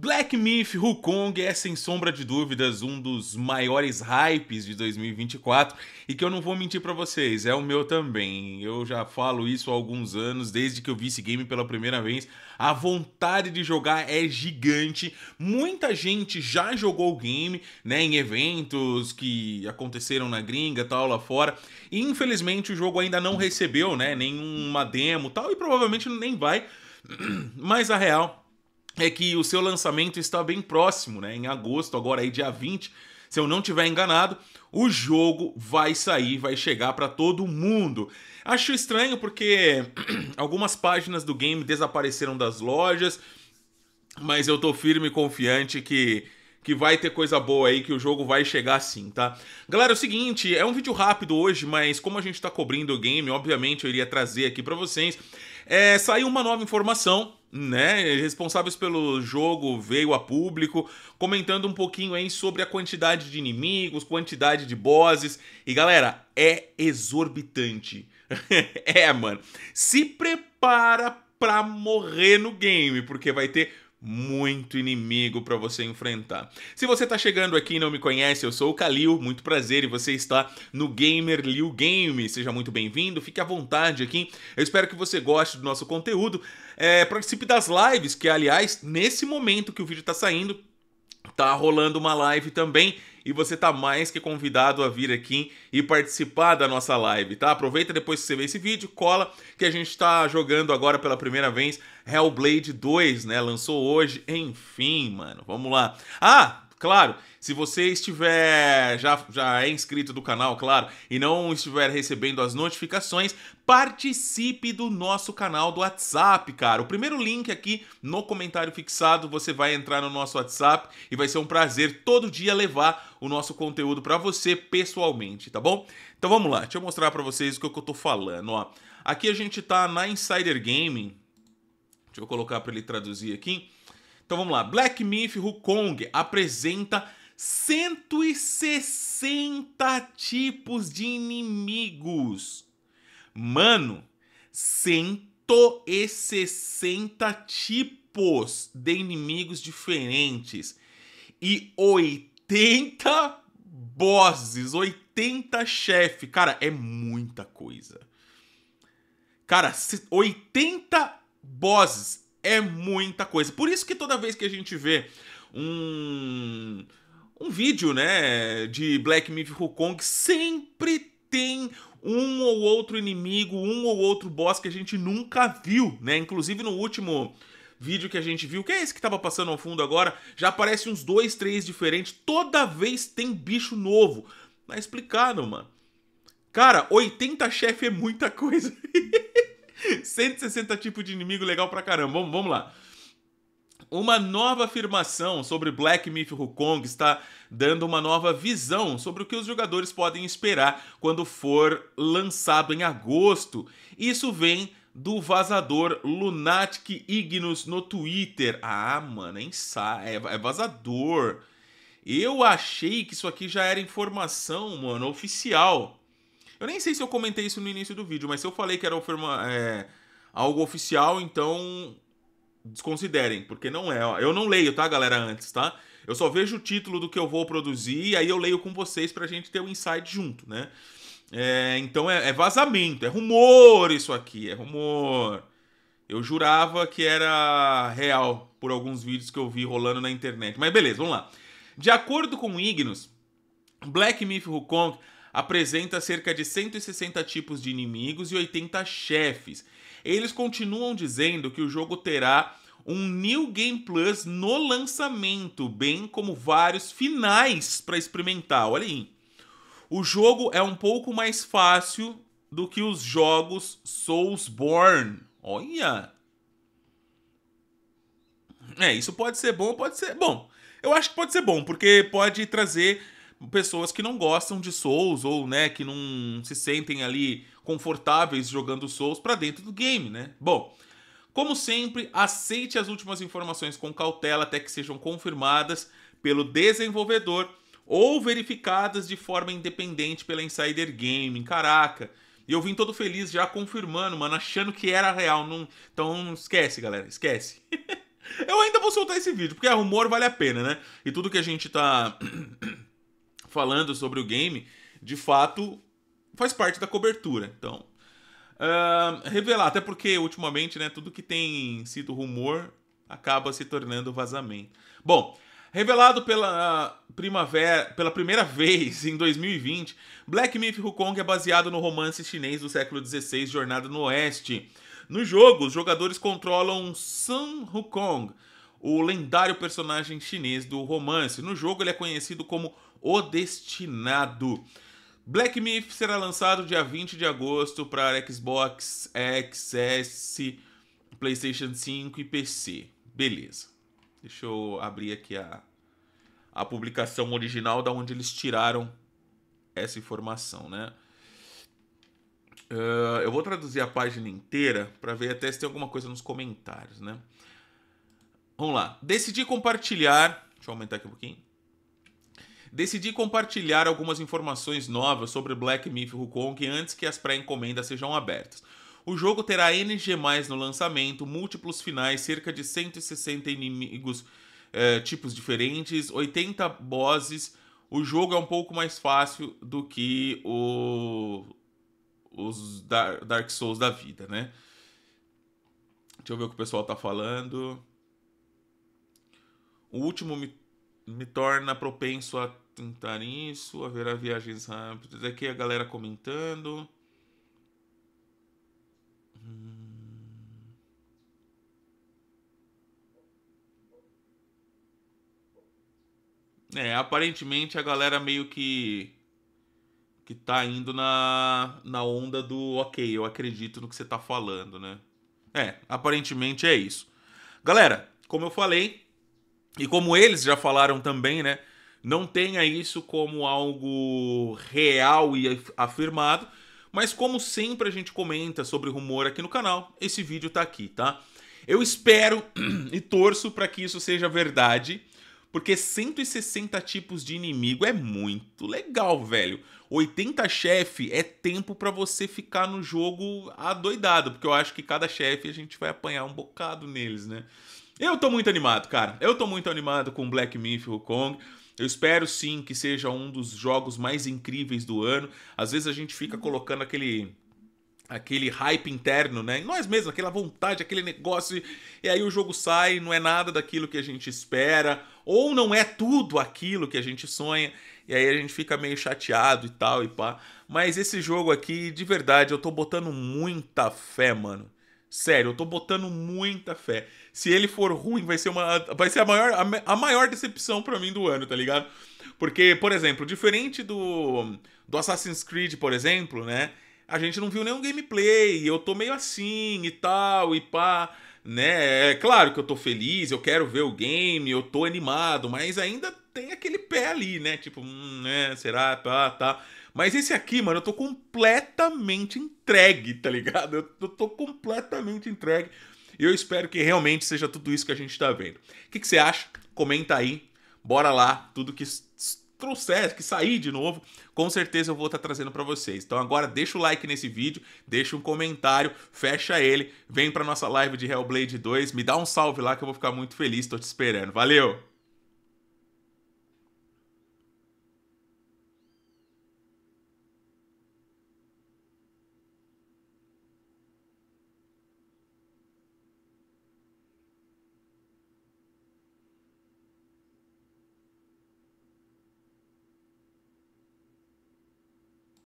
Black Myth Wukong é, sem sombra de dúvidas, um dos maiores hypes de 2024 e que eu não vou mentir para vocês, é o meu também. Eu já falo isso há alguns anos, desde que eu vi esse game pela primeira vez. A vontade de jogar é gigante. Muita gente já jogou o game, né, em eventos que aconteceram na gringa, tal, lá fora. E, infelizmente, o jogo ainda não recebeu, né, nenhuma demo, tal, e provavelmente nem vai. Mas a real é que o seu lançamento está bem próximo, né? Em agosto, agora aí dia 20, se eu não tiver enganado, o jogo vai sair, vai chegar para todo mundo. Acho estranho porque algumas páginas do game desapareceram das lojas, mas eu tô firme e confiante que que vai ter coisa boa aí, que o jogo vai chegar sim, tá? Galera, é o seguinte, é um vídeo rápido hoje, mas como a gente tá cobrindo o game, obviamente eu iria trazer aqui para vocês. É, saiu uma nova informação né, responsáveis pelo jogo, veio a público, comentando um pouquinho aí sobre a quantidade de inimigos, quantidade de bosses. E galera, é exorbitante. é, mano. Se prepara pra morrer no game, porque vai ter muito inimigo para você enfrentar. Se você está chegando aqui e não me conhece, eu sou o Kalil, muito prazer, e você está no Gamer Liu Game. Seja muito bem-vindo, fique à vontade aqui. Eu espero que você goste do nosso conteúdo. É, participe das lives, que aliás, nesse momento que o vídeo está saindo, tá rolando uma live também e você tá mais que convidado a vir aqui e participar da nossa live, tá? Aproveita depois que você vê esse vídeo, cola que a gente tá jogando agora pela primeira vez Hellblade 2, né? Lançou hoje, enfim, mano. Vamos lá. Ah, Claro, se você estiver já, já é inscrito do canal, claro, e não estiver recebendo as notificações, participe do nosso canal do WhatsApp, cara. O primeiro link aqui no comentário fixado, você vai entrar no nosso WhatsApp e vai ser um prazer todo dia levar o nosso conteúdo para você pessoalmente, tá bom? Então vamos lá, deixa eu mostrar para vocês o que, eu tô falando, ó. Aqui a gente tá na Insider Gaming. Deixa eu colocar para ele traduzir aqui. Então vamos lá. Black Myth Wukong apresenta 160 tipos de inimigos. Mano, 160 tipos de inimigos diferentes e 80 bosses, 80 chefes. Cara, é muita coisa. Cara, 80 bosses é muita coisa. Por isso que toda vez que a gente vê um um vídeo, né, de Black Myth Wukong, sempre tem um ou outro inimigo, um ou outro boss que a gente nunca viu, né? Inclusive no último vídeo que a gente viu, que é esse que tava passando ao fundo agora, já aparece uns dois, três diferentes, toda vez tem bicho novo. Tá explicado, mano. Cara, 80 chefe é muita coisa. 160 tipos de inimigo legal pra caramba. Vamos, vamos lá. Uma nova afirmação sobre Black Myth Wukong está dando uma nova visão sobre o que os jogadores podem esperar quando for lançado em agosto. Isso vem do vazador Lunatic Ignus no Twitter. Ah, mano, é, é, é vazador. Eu achei que isso aqui já era informação, mano, oficial. Eu nem sei se eu comentei isso no início do vídeo, mas se eu falei que era é, algo oficial, então desconsiderem, porque não é. Eu não leio, tá, galera, antes, tá? Eu só vejo o título do que eu vou produzir e aí eu leio com vocês pra gente ter o um insight junto, né? É, então é, é, vazamento, é rumor isso aqui, é rumor. Eu jurava que era real por alguns vídeos que eu vi rolando na internet. Mas beleza, vamos lá. De acordo com Ignos, Black Myth Hukong apresenta cerca de 160 tipos de inimigos e 80 chefes. Eles continuam dizendo que o jogo terá um New Game Plus no lançamento, bem como vários finais para experimentar. Olha aí. O jogo é um pouco mais fácil do que os jogos Soulsborne. Olha. É, isso pode ser bom, pode ser. Bom, eu acho que pode ser bom, porque pode trazer pessoas que não gostam de Souls ou, né, que não se sentem ali confortáveis jogando Souls para dentro do game, né? Bom, como sempre, aceite as últimas informações com cautela até que sejam confirmadas pelo desenvolvedor ou verificadas de forma independente pela Insider Gaming. Caraca, e eu vim todo feliz já confirmando, mano, achando que era real. Não... Então esquece, galera, esquece. eu ainda vou soltar esse vídeo, porque é rumor, vale a pena, né? E tudo que a gente tá falando sobre o game, de fato faz parte da cobertura. Então, uh, revelar, até porque ultimamente, né, tudo que tem sido rumor acaba se tornando vazamento. Bom, revelado pela primavera, pela primeira vez em 2020, Black Myth Wukong é baseado no romance chinês do século XVI, Jornada no Oeste. No jogo, os jogadores controlam Sun Wukong, o lendário personagem chinês do romance. No jogo, ele é conhecido como o Destinado. Black Myth será lançado dia 20 de agosto para Xbox, XS, PlayStation 5 e PC. Beleza. Deixa eu abrir aqui a, a publicação original da onde eles tiraram essa informação, né? Uh, eu vou traduzir a página inteira para ver até se tem alguma coisa nos comentários, né? Vamos lá. Decidi compartilhar. Deixa eu aumentar aqui um pouquinho. Decidi compartilhar algumas informações novas sobre Black Myth Wukong antes que as pré-encomendas sejam abertas. O jogo terá NG+, no lançamento, múltiplos finais, cerca de 160 inimigos, é, tipos diferentes, 80 bosses. O jogo é um pouco mais fácil do que o, os Dark Souls da vida, né? Deixa eu ver o que o pessoal tá falando. O último me torna propenso a tentar isso, a ver haverá viagens rápidas. Aqui a galera comentando. Hum. É, aparentemente a galera meio que que tá indo na, na onda do ok, eu acredito no que você tá falando, né? É, aparentemente é isso. Galera, como eu falei, e como eles já falaram também, né? Não tenha isso como algo real e afirmado, mas como sempre a gente comenta sobre rumor aqui no canal, esse vídeo tá aqui, tá? Eu espero e torço para que isso seja verdade, porque 160 tipos de inimigo é muito legal, velho. 80 chefe é tempo para você ficar no jogo adoidado, porque eu acho que cada chefe a gente vai apanhar um bocado neles, né? Eu tô muito animado, cara. Eu tô muito animado com Black Myth Wukong. Eu espero sim que seja um dos jogos mais incríveis do ano. Às vezes a gente fica uhum. colocando aquele aquele hype interno, né? Em nós mesmos, aquela vontade, aquele negócio, e aí o jogo sai, não é nada daquilo que a gente espera, ou não é tudo aquilo que a gente sonha, e aí a gente fica meio chateado e tal e pá. Mas esse jogo aqui, de verdade, eu tô botando muita fé, mano. Sério, eu tô botando muita fé. Se ele for ruim, vai ser uma vai ser a maior a, a maior decepção para mim do ano, tá ligado? Porque, por exemplo, diferente do do Assassin's Creed, por exemplo, né? A gente não viu nenhum gameplay, eu tô meio assim e tal e pá, né? É claro que eu tô feliz, eu quero ver o game, eu tô animado, mas ainda tem aquele pé ali, né? Tipo, hum, né, será, tá, tá. Mas esse aqui, mano, eu tô completamente entregue, tá ligado? Eu, tô completamente entregue. E eu espero que realmente seja tudo isso que a gente tá vendo. O que, que você acha? Comenta aí. Bora lá. Tudo que trouxer, que sair de novo, com certeza eu vou estar tá trazendo para vocês. Então agora deixa o like nesse vídeo, deixa um comentário, fecha ele, vem para nossa live de Hellblade 2, me dá um salve lá que eu vou ficar muito feliz, tô te esperando. Valeu.